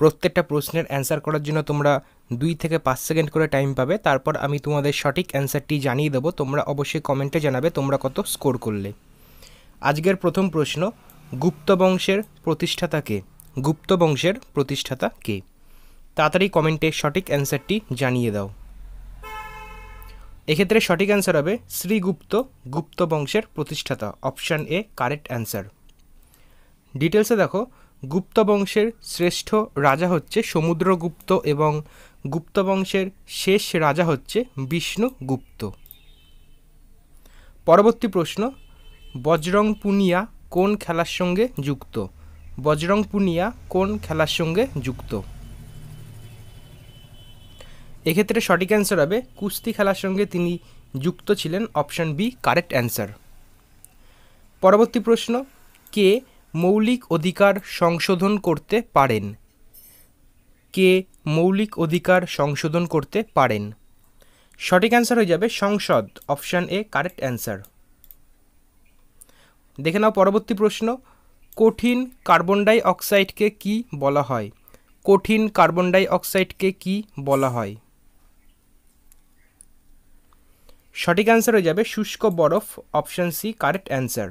প্রত্যেকটা প্রশ্নের অ্যান্সার করার জন্য তোমরা দুই থেকে পাঁচ সেকেন্ড করে টাইম পাবে তারপর আমি তোমাদের সঠিক অ্যান্সারটি জানিয়ে দেবো তোমরা অবশ্যই কমেন্টে জানাবে তোমরা কত স্কোর করলে আজকের প্রথম প্রশ্ন গুপ্ত বংশের প্রতিষ্ঠাতা কে গুপ্ত বংশের প্রতিষ্ঠাতা কে তাড়াতাড়ি কমেন্টে সঠিক অ্যান্সারটি জানিয়ে দাও এক্ষেত্রে সঠিক অ্যান্সার হবে শ্রীগুপ্ত গুপ্ত বংশের প্রতিষ্ঠাতা অপশান এ কারেক্ট অ্যান্সার ডিটেলসে দেখো গুপ্ত বংশের শ্রেষ্ঠ রাজা হচ্ছে সমুদ্রগুপ্ত এবং গুপ্ত বংশের শেষ রাজা হচ্ছে বিষ্ণুগুপ্ত পরবর্তী প্রশ্ন বজরং পুনিয়া কোন খেলার সঙ্গে যুক্ত বজরং পুনিয়া কোন খেলার সঙ্গে যুক্ত এক্ষেত্রে সঠিক অ্যান্সার হবে কুস্তি খেলার সঙ্গে তিনি যুক্ত ছিলেন অপশান বি কারেক্ট অ্যান্সার পরবর্তী প্রশ্ন কে মৌলিক অধিকার সংশোধন করতে পারেন কে মৌলিক অধিকার সংশোধন করতে পারেন সঠিক অ্যান্সার হয়ে যাবে সংসদ অপশান এ কারেক্ট অ্যান্সার দেখে নাও পরবর্তী প্রশ্ন কঠিন কার্বন ডাই অক্সাইডকে কি বলা হয় কঠিন কার্বন ডাই অক্সাইডকে কি বলা হয় সঠিক অ্যান্সার হয়ে যাবে শুষ্ক বরফ অপশান সি কারেক্ট অ্যান্সার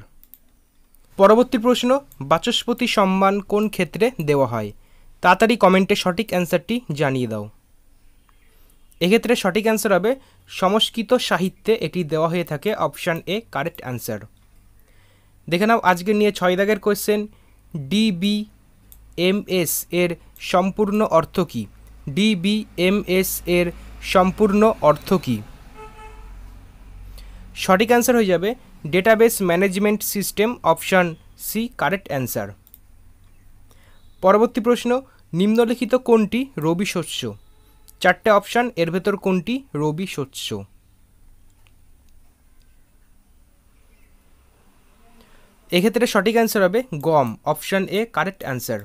পরবর্তী প্রশ্ন বাচস্পতি সম্মান কোন ক্ষেত্রে দেওয়া হয় তাড়াতাড়ি কমেন্টে সঠিক অ্যান্সারটি জানিয়ে দাও এক্ষেত্রে সঠিক অ্যান্সার হবে সংস্কৃত সাহিত্যে এটি দেওয়া হয়ে থাকে অপশান এ কারেক্ট অ্যান্সার দেখে নাও আজকে নিয়ে ছয় দাগের কোয়েশ্চেন ডিবি এম এস এর সম্পূর্ণ অর্থ কী ডিবি এম এস এর সম্পূর্ণ অর্থ কী সঠিক অ্যান্সার হয়ে যাবে database management system option C correct answer পরবর্তী প্রশ্ন নিম্নলিখিত কোনটি রবি শস্য চারটে অপশান এর ভেতর কোনটি রবি শস্য এক্ষেত্রে সঠিক অ্যান্সার হবে গম অপশান এ কারেক্ট অ্যান্সার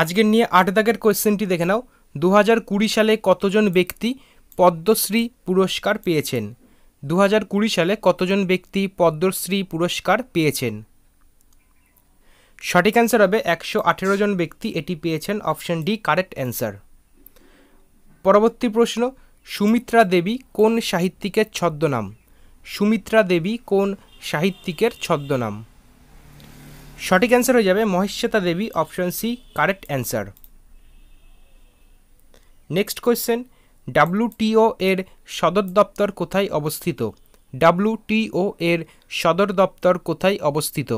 আজকের নিয়ে আট দাগের কোয়েশ্চেনটি দেখে নাও দু সালে কতজন ব্যক্তি পদ্মশ্রী পুরস্কার পেয়েছেন দু সালে কতজন ব্যক্তি পদ্মশ্রী পুরস্কার পেয়েছেন সঠিক অ্যান্সার হবে একশো আঠেরো জন ব্যক্তি এটি পেয়েছেন অপশন ডি কারেক্ট অ্যান্সার পরবর্তী প্রশ্ন সুমিত্রা দেবী কোন সাহিত্যিকের ছদ্মনাম সুমিত্রা দেবী কোন সাহিত্যিকের ছদ্মনাম সঠিক অ্যান্সার হয়ে যাবে Mahasweta Devi option C correct answer next question WTO এর সদর দপ্তর কোথায় অবস্থিত ডাব্লুটিও এর সদর দপ্তর কোথায় অবস্থিত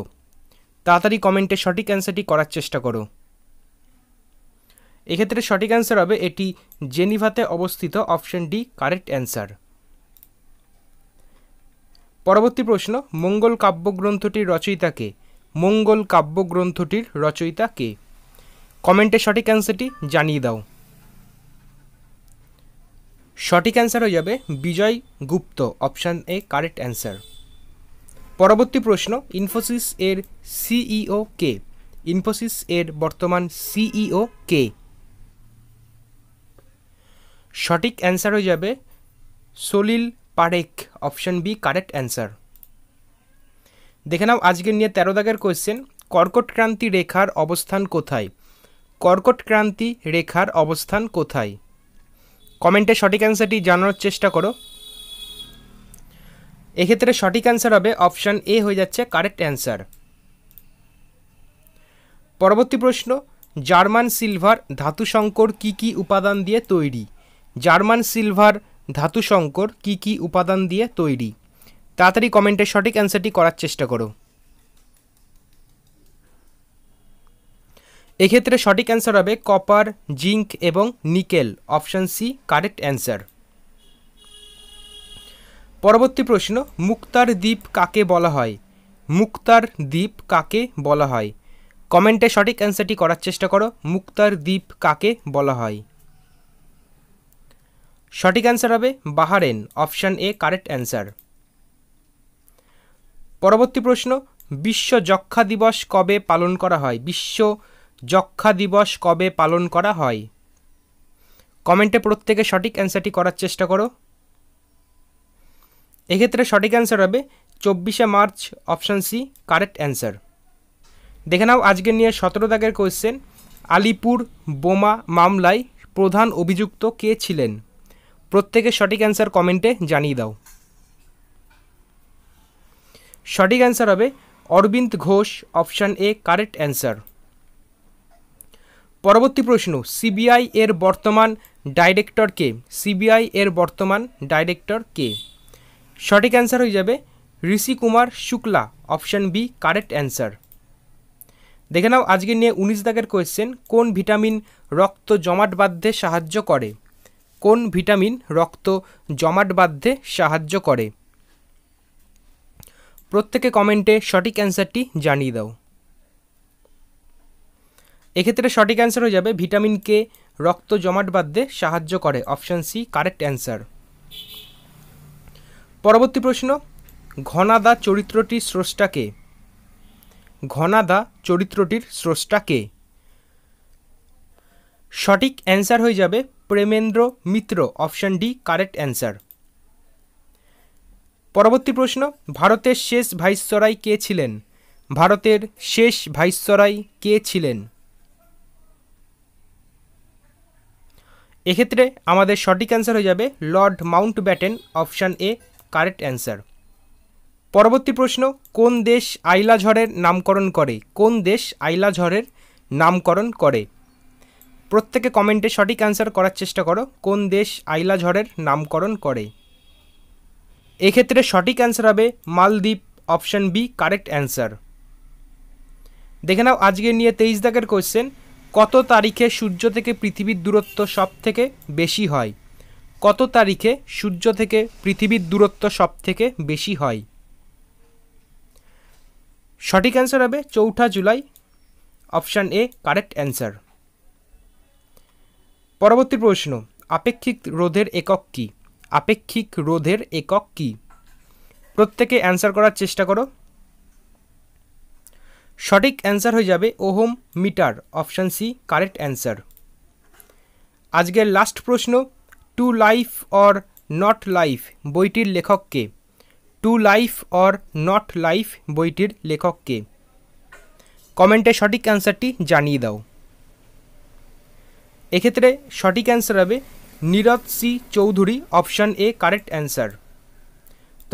তাড়াতাড়ি কমেন্টে সঠিক অ্যান্সারটি করার চেষ্টা করো এক্ষেত্রে সঠিক অ্যান্সার হবে এটি জেনিভাতে অবস্থিত অপশন ডি কারেক্ট অ্যান্সার পরবর্তী প্রশ্ন মঙ্গল কাব্যগ্রন্থটির রচয়িতা কে মঙ্গল কাব্যগ্রন্থটির রচয়িতা কে কমেন্টে সঠিক অ্যান্সারটি জানিয়ে দাও সঠিক অ্যান্সার হয়ে যাবে Vijay Gupta option A correct answer পরবর্তী প্রশ্ন ইনফোসিস এর সিইও e কে ইনফোসিস এর বর্তমান সিইও e কে সঠিক অ্যান্সার হয়ে যাবে Salil Parekh option B correct answer দেখে নাও আজকের নিয়ে তেরো দাগের কোয়েশ্চেন কর্কট ক্রান্তি রেখার অবস্থান কোথায় কর্কট ক্রান্তি রেখার অবস্থান কোথায় কমেন্টে সঠিক অ্যান্সারটি জানানোর চেষ্টা করো এক্ষেত্রে সঠিক অ্যান্সার হবে অপশান এ হয়ে যাচ্ছে কারেক্ট অ্যান্সার পরবর্তী প্রশ্ন জার্মান সিলভার ধাতু সংকর কী কী উপাদান দিয়ে তৈরি জার্মান সিলভার ধাতু সংকর কী কী উপাদান দিয়ে তৈরি তাড়াতাড়ি কমেন্টে সঠিক অ্যান্সারটি করার চেষ্টা করো এক্ষেত্রে সঠিক অ্যান্সার হবে কপার জিঙ্ক এবং nickel option C correct answer পরবর্তী প্রশ্ন মুক্তার দ্বীপ কাকে বলা হয় মুক্তার দ্বীপ কাকে বলা হয় কমেন্টে সঠিক অ্যান্সারটি করার চেষ্টা করো মুক্তার দ্বীপ কাকে বলা হয় সঠিক অ্যান্সার হবে Bahrain option A correct answer পরবর্তী প্রশ্ন বিশ্ব যক্ষা দিবস কবে পালন করা হয় বিশ্ব যক্ষা দিবস কবে পালন করা হয় কমেন্টে প্রত্যেকে সঠিক অ্যান্সারটি করার চেষ্টা করো এক্ষেত্রে সঠিক অ্যান্সার হবে চব্বিশে March option C correct answer দেখে নাও আজকে নিয়ে সতেরো দাগের কোয়েশ্চেন আলিপুর বোমা মামলায় প্রধান অভিযুক্ত কে ছিলেন প্রত্যেকের সঠিক অ্যান্সার কমেন্টে জানিয়ে দাও সঠিক অ্যান্সার হবে Aurobindo Ghosh option A correct answer পরবর্তী প্রশ্ন সিবিআই এর বর্তমান ডাইরেক্টর কে সিবিআই এর বর্তমান ডাইরেক্টর কে সঠিক অ্যান্সার হয়ে যাবে Rishi Kumar Shukla option B correct answer দেখে নাও আজকে নিয়ে উনিশ দাগের কোয়েশ্চেন কোন ভিটামিন রক্ত জমাট বাধ্যে সাহায্য করে কোন ভিটামিন রক্ত জমাট বাধ্যে সাহায্য করে প্রত্যেকে কমেন্টে সঠিক অ্যান্সারটি জানিয়ে দাও এক্ষেত্রে সঠিক অ্যান্সার হয়ে যাবে ভিটামিন কে রক্ত জমাট বাঁধতে সাহায্য করে অপশান সি কারেক্ট অ্যান্সার পরবর্তী প্রশ্ন ঘনাদা চরিত্রটির স্রষ্টা কে ঘনাদা চরিত্রটির স্রষ্টা কে সঠিক অ্যান্সার হয়ে যাবে Premendra Mitra option D correct answer পরবর্তী প্রশ্ন ভারতের শেষ ভাইসরাই কে ছিলেন ভারতের শেষ ভাইসরাই কে ছিলেন এক্ষেত্রে আমাদের সঠিক অ্যান্সার হয়ে যাবে Lord Mountbatten option A correct answer পরবর্তী প্রশ্ন কোন দেশ আইলা ঝড়ের নামকরণ করে কোন দেশ আইলা ঝড়ের নামকরণ করে প্রত্যেকে কমেন্টে সঠিক অ্যান্সার করার চেষ্টা করো কোন দেশ আইলা ঝড়ের নামকরণ করে এক্ষেত্রে সঠিক অ্যান্সার হবে মালদ্বীপ অপশান বি কারেক্ট অ্যান্সার দেখে নাও আজকে নিয়ে তেইশ দাগের কোশ্চেন কত তারিখে সূর্য থেকে পৃথিবীর দূরত্ব সব থেকে বেশি হয় কত তারিখে সূর্য থেকে পৃথিবীর দূরত্ব সব থেকে বেশি হয় সঠিক অ্যান্সার হবে চৌঠা July option A correct answer পরবর্তী প্রশ্ন আপেক্ষিক রোধের একক কী আপেক্ষিক রোধের একক কী প্রত্যেকে অ্যান্সার করার চেষ্টা করো সঠিক অ্যান্সার হয়ে যাবে ohm meter option C correct answer আজকের লাস্ট প্রশ্ন to life or not life বইটির লেখককে to life or not life বইটির লেখককে কমেন্টে সঠিক অ্যান্সারটি জানিয়ে দাও এক্ষেত্রে সঠিক অ্যান্সার হবে Nirad C Chaudhuri option A correct answer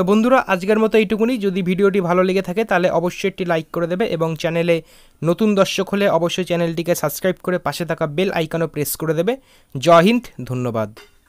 তো বন্ধুরা আজকের মতো এইটুকুনি যদি ভিডিওটি ভালো লেগে থাকে তাহলে অবশ্যই একটি লাইক করে দেবে এবং চ্যানেলে নতুন দর্শক হলে অবশ্যই চ্যানেলটিকে সাবস্ক্রাইব করে পাশে থাকা বেল আইকনও প্রেস করে দেবে জয় হিন্দ ধন্যবাদ